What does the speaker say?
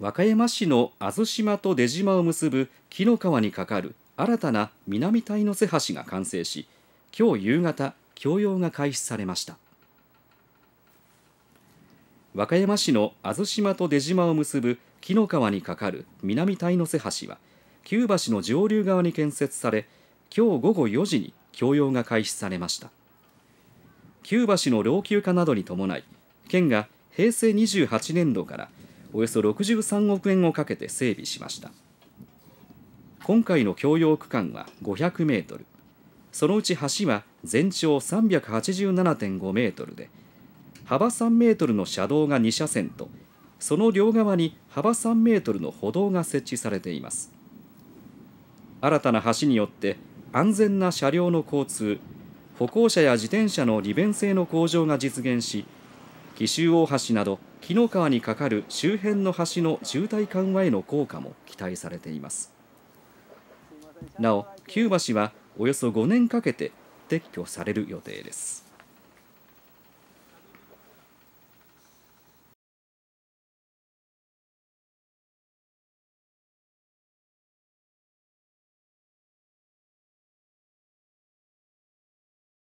和歌山市のあず島と出島を結ぶ紀の川に架かる新たな南鯛の瀬橋が完成し今日夕方供用が開始されました和歌山市のあず島と出島を結ぶ紀の川に架かる南鯛の瀬橋は旧橋の上流側に建設され今日午後4時に供用が開始されました旧橋の老朽化などに伴い県が平成28年度からおよそ63億円をかけて整備しました今回の共用区間は500メートルそのうち橋は全長387.5メートルで幅3メートルの車道が2車線とその両側に幅3メートルの歩道が設置されています新たな橋によって安全な車両の交通歩行者や自転車の利便性の向上が実現し紀州大橋など紀の川に架かる周辺の橋の渋滞緩和への効果も期待されていますなお旧橋はおよそ5年かけて撤去される予定です